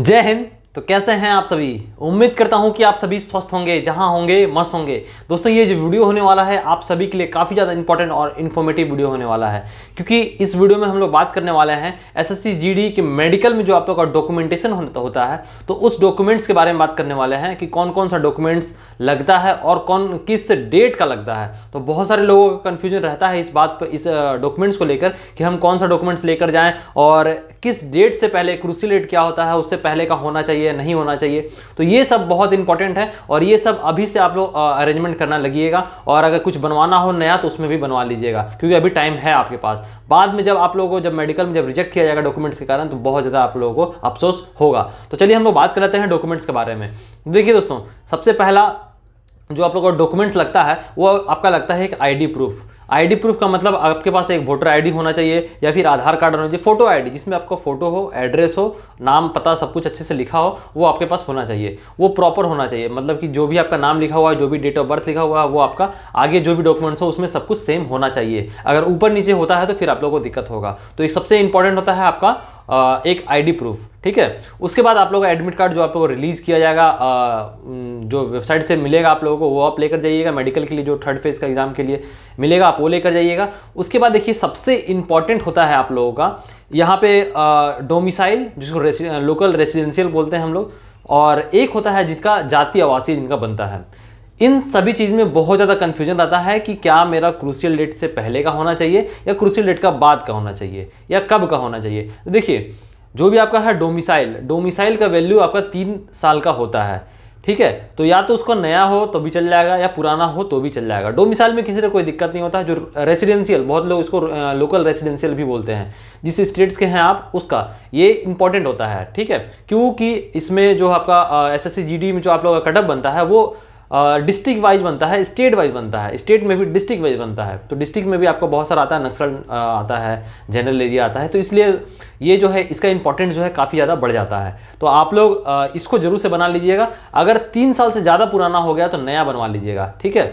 जय हिंद तो कैसे हैं आप सभी उम्मीद करता हूं कि आप सभी स्वस्थ होंगे जहां होंगे मस्त होंगे दोस्तों ये जो वीडियो होने वाला है आप सभी के लिए काफ़ी ज़्यादा इंपॉर्टेंट और इन्फॉर्मेटिव वीडियो होने वाला है क्योंकि इस वीडियो में हम लोग बात करने वाले हैं एसएससी जीडी के मेडिकल में जो आप लोग का डॉक्यूमेंटेशन होता है तो उस डॉक्यूमेंट्स के बारे में बात करने वाले हैं कि कौन कौन सा डॉक्यूमेंट्स लगता है और कौन किस डेट का लगता है तो बहुत सारे लोगों का कन्फ्यूजन रहता है इस बात पर इस डॉक्यूमेंट्स को लेकर कि हम कौन सा डॉक्यूमेंट्स लेकर जाएँ और किस डेट से पहले क्रूसी डेट क्या होता है उससे पहले का होना चाहिए चाहिए या नहीं होना चाहिए तो ये सब बहुत इंपॉर्टेंट है और ये सब अभी से आप लोग अरेंजमेंट करना लगिएगा और अगर कुछ बनवाना हो नया तो उसमें भी बनवा लीजिएगा क्योंकि अभी टाइम है आपके पास बाद में जब आप लोगों को जब मेडिकल में जब रिजेक्ट किया जाएगा डॉक्यूमेंट्स के कारण तो बहुत ज़्यादा आप लोगों को अफसोस होगा तो चलिए हम लोग बात कर लेते हैं डॉक्यूमेंट्स के बारे में देखिए दोस्तों सबसे पहला जो आप लोगों को डॉक्यूमेंट्स लगता है वो आपका लगता है एक आईडी प्रूफ आईडी प्रूफ का मतलब आपके पास एक वोटर आईडी होना चाहिए या फिर आधार कार्ड होना चाहिए फोटो आईडी जिसमें आपका फोटो हो एड्रेस हो नाम पता सब कुछ अच्छे से लिखा हो वो आपके पास होना चाहिए वो प्रॉपर होना चाहिए मतलब कि जो भी आपका नाम लिखा हुआ है जो भी डेट ऑफ बर्थ लिखा हुआ है वो आपका आगे जो भी डॉक्यूमेंट्स हो उसमें सब कुछ सेम होना चाहिए अगर ऊपर नीचे होता है तो फिर आप लोगों को दिक्कत होगा तो एक सबसे इंपॉर्टेंट होता है आपका एक आईडी प्रूफ ठीक है उसके बाद आप लोग का एडमिट कार्ड जो आप लोगों को रिलीज़ किया जाएगा जो वेबसाइट से मिलेगा आप लोगों को वो आप लेकर जाइएगा मेडिकल के लिए जो थर्ड फेज़ का एग्ज़ाम के लिए मिलेगा आप वो लेकर जाइएगा उसके बाद देखिए सबसे इम्पॉर्टेंट होता है आप लोगों का यहाँ पे डोमिसाइल जिसको रेसि, लोकल रेसिडेंशियल बोलते हैं हम लोग और एक होता है जिसका जाति आवासीय जिनका बनता है इन सभी चीज़ में बहुत ज़्यादा कन्फ्यूजन रहता है कि क्या मेरा क्रूसियल डेट से पहले का होना चाहिए या क्रूसियल डेट का बाद का होना चाहिए या कब का होना चाहिए तो देखिए जो भी आपका है डोमिसाइल डोमिसाइल का वैल्यू आपका तीन साल का होता है ठीक है तो या तो उसका नया हो तो भी चल जाएगा या पुराना हो तो भी चल जाएगा डोमिसाइल में किसी का कोई दिक्कत नहीं होता जो रेसिडेंशियल बहुत लोग इसको लोकल रेसिडेंशियल भी बोलते हैं जिस स्टेट्स के हैं आप उसका ये इंपॉर्टेंट होता है ठीक है क्योंकि इसमें जो आपका एस एस में जो आप लोग का कटअप बनता है वो डिस्ट्रिक्ट वाइज बनता है स्टेट वाइज बनता है स्टेट में भी डिस्ट्रिक्ट वाइज बनता है तो डिस्ट्रिक्ट में भी आपको बहुत सारा आता है नक्सल आता है जनरल एरिया आता है तो इसलिए ये जो है इसका इंपॉर्टेंट जो है काफ़ी ज़्यादा बढ़ जाता है तो आप लोग इसको ज़रूर से बना लीजिएगा अगर तीन साल से ज़्यादा पुराना हो गया तो नया बनवा लीजिएगा ठीक है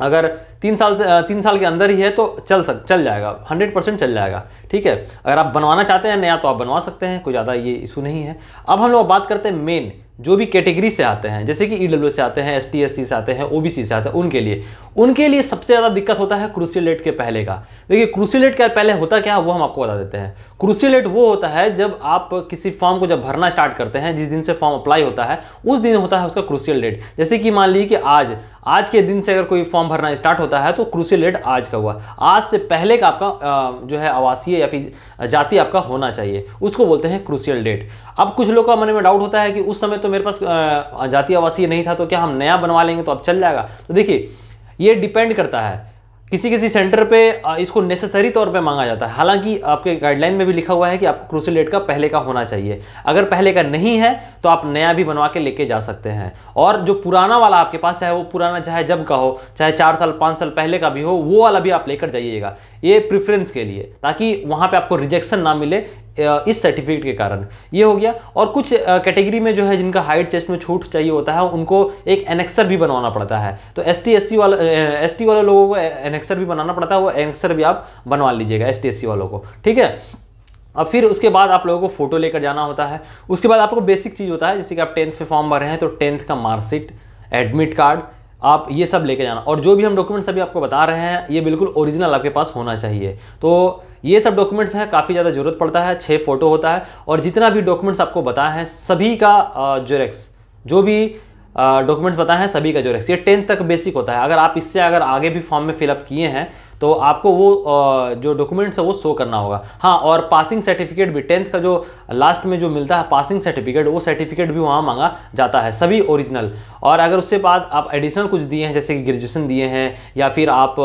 अगर तीन साल से तीन साल के अंदर ही है तो चल सक चल जाएगा हंड्रेड परसेंट चल जाएगा ठीक है अगर आप बनवाना चाहते हैं नया तो आप बनवा सकते हैं कोई ज़्यादा ये इशू नहीं है अब हम लोग बात करते हैं मेन जो भी कैटेगरी से आते हैं जैसे कि ई e से आते हैं एस टी से आते हैं ओबीसी से आते हैं उनके लिए उनके लिए सबसे ज़्यादा दिक्कत होता है क्रूसिलेट के पहले का देखिए क्रूसियल का पहले होता क्या है वो हम आपको बता देते हैं क्रूसिलेट वो होता है जब आप किसी फॉर्म को जब भरना स्टार्ट करते हैं जिस दिन से फॉर्म अप्लाई होता है उस दिन होता है उसका क्रूसियल डेट जैसे कि मान लीजिए कि आज आज के दिन से अगर कोई फॉर्म भरना स्टार्ट होता है तो क्रूसियल डेट आज का हुआ आज से पहले का आपका जो है आवासीय या फिर जाति आपका होना चाहिए उसको बोलते हैं क्रूसियल डेट अब कुछ लोग का मन में डाउट होता है कि उस समय तो मेरे पास जाति आवासीय नहीं था तो क्या हम नया बनवा लेंगे तो अब चल जाएगा तो देखिए ये डिपेंड करता है किसी किसी सेंटर पे इसको नेसेसरी तौर पे मांगा जाता है हालांकि आपके गाइडलाइन में भी लिखा हुआ है कि आपको क्रूसल डेट का पहले का होना चाहिए अगर पहले का नहीं है तो आप नया भी बनवा के लेके जा सकते हैं और जो पुराना वाला आपके पास चाहे वो पुराना चाहे जब का हो चाहे चार साल पाँच साल पहले का भी हो वो वाला भी आप लेकर जाइएगा ये प्रेफरेंस के लिए ताकि वहाँ पे आपको रिजेक्शन ना मिले इस सर्टिफिकेट के कारण ये हो गया और कुछ कैटेगरी में जो है जिनका हाइट चेस्ट में छूट चाहिए होता है उनको एक एनेक्सर भी बनवाना पड़ता है तो एस टी एस सी वाला एस टी वाले लोगों को एनेक्सर भी बनाना पड़ता है वो एनेक्सर भी आप बनवा लीजिएगा एस टी एस सी वालों को ठीक है अब फिर उसके बाद आप लोगों को फोटो लेकर जाना होता है उसके बाद आपको बेसिक चीज़ होता है जैसे कि आप टेंथ में फॉर्म भर रहे हैं तो टेंथ का मार्कशीट एडमिट कार्ड आप ये सब लेके जाना और जो भी हम डॉक्यूमेंट्स अभी आपको बता रहे हैं ये बिल्कुल ओरिजिनल आपके पास होना चाहिए तो ये सब डॉक्यूमेंट्स हैं काफ़ी ज़्यादा ज़रूरत पड़ता है छः फ़ोटो होता है और जितना भी डॉक्यूमेंट्स आपको बताए हैं सभी का जेरेक्स जो भी डॉक्यूमेंट्स बताए हैं सभी का जो रेक्स ये टेंथ तक बेसिक होता है अगर आप इससे अगर आगे भी फॉर्म में फिलअप किए हैं तो आपको वो जो डॉक्यूमेंट्स है वो शो करना होगा हाँ और पासिंग सर्टिफिकेट भी टेंथ का जो लास्ट में जो मिलता है पासिंग सर्टिफिकेट वो सर्टिफिकेट भी वहाँ मांगा जाता है सभी ओरिजिनल और अगर उसके बाद आप एडिशनल कुछ दिए हैं जैसे कि ग्रेजुएशन दिए हैं या फिर आप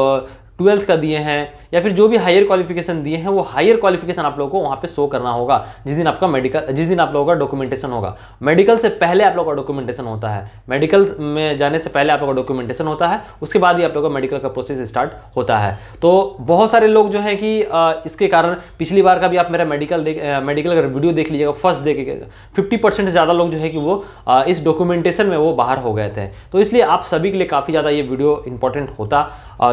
ट्वेल्थ का दिए हैं या फिर जो भी हायर क्वालिफिकेशन दिए हैं वो हायर क्वालिफिकेशन आप लोगों को वहाँ पे शो करना होगा जिस दिन आपका मेडिकल जिस दिन आप लोगों का डॉक्यूमेंटेशन होगा मेडिकल से पहले आप लोगों का डॉक्यूमेंटेशन होता है मेडिकल में जाने से पहले आप लोगों का डॉक्यूमेंटेशन होता है उसके बाद ही आप लोगों का मेडिकल का प्रोसेस स्टार्ट होता है तो बहुत सारे लोग जो है कि इसके कारण पिछली बार का भी आप मेरा मेडिकल देख मेडिकल का वीडियो देख लीजिएगा फर्स्ट देखिएगा फिफ्टी परसेंट ज़्यादा लोग जो है कि वो इस डॉक्यूमेंटेशन में वो बाहर हो गए थे तो इसलिए आप सभी के लिए काफ़ी ज़्यादा ये वीडियो इंपॉर्टेंट होता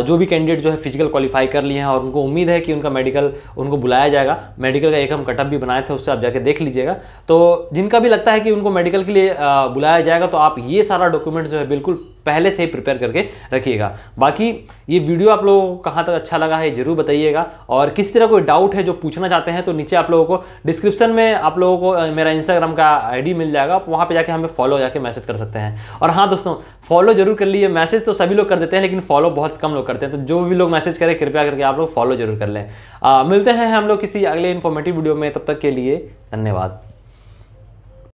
जो भी कैंडिडेट जो है फिजिकल क्वालिफाई कर लिए हैं और उनको उम्मीद है कि उनका मेडिकल उनको बुलाया जाएगा मेडिकल का एक हम कटअप भी बनाए थे उससे आप जाके देख लीजिएगा तो जिनका भी लगता है कि उनको मेडिकल के लिए बुलाया जाएगा तो आप ये सारा डॉक्यूमेंट जो है बिल्कुल पहले से ही प्रिपेयर करके रखिएगा बाकी ये वीडियो आप लोगों को कहाँ तक अच्छा लगा है जरूर बताइएगा और किस तरह कोई डाउट है जो पूछना चाहते हैं तो नीचे आप लोगों को डिस्क्रिप्शन में आप लोगों को मेरा इंस्टाग्राम का आईडी मिल जाएगा आप वहाँ पर जाके हमें फॉलो जाके मैसेज कर सकते हैं और हाँ दोस्तों फॉलो जरूर कर लिए मैसेज तो सभी लोग कर देते हैं लेकिन फॉलो बहुत कम लोग करते हैं तो जो भी लोग मैसेज करें कृपया करके आप लोग फॉलो जरूर कर लें मिलते हैं हम लोग किसी अगले इन्फॉर्मेटिव वीडियो में तब तक के लिए धन्यवाद